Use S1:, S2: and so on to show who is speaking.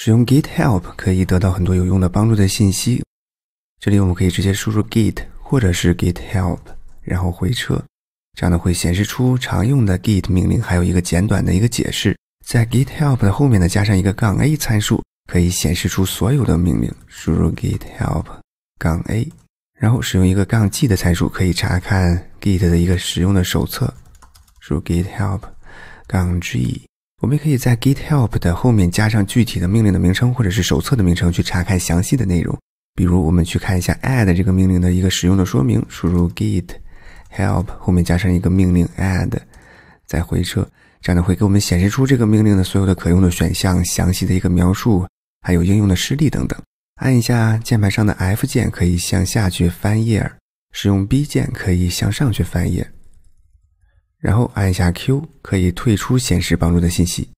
S1: 使用 git help 可以得到很多有用的帮助的信息。这里我们可以直接输入 git 或者是 git help，然后回车，这样呢会显示出常用的 git 命令，还有一个简短的一个解释。在 git help 的后面呢加上一个杠 a 参数，可以显示出所有的命令。输入 git help 杠 a，然后使用一个杠 g 的参数可以查看 git 的一个使用的手册。输入 git help 杠 g。我们可以在 get help 的后面加上具体的命令的名称或者是手册的名称去查看详细的内容。比如，我们去看一下 add 这个命令的一个使用的说明，输入 get help 后面加上一个命令 add，再回车，这样呢会给我们显示出这个命令的所有的可用的选项、详细的一个描述，还有应用的示例等等。按一下键盘上的 F 键可以向下去翻页，使用 B 键可以向上去翻页。然后按一下 Q 可以退出显示帮助的信息。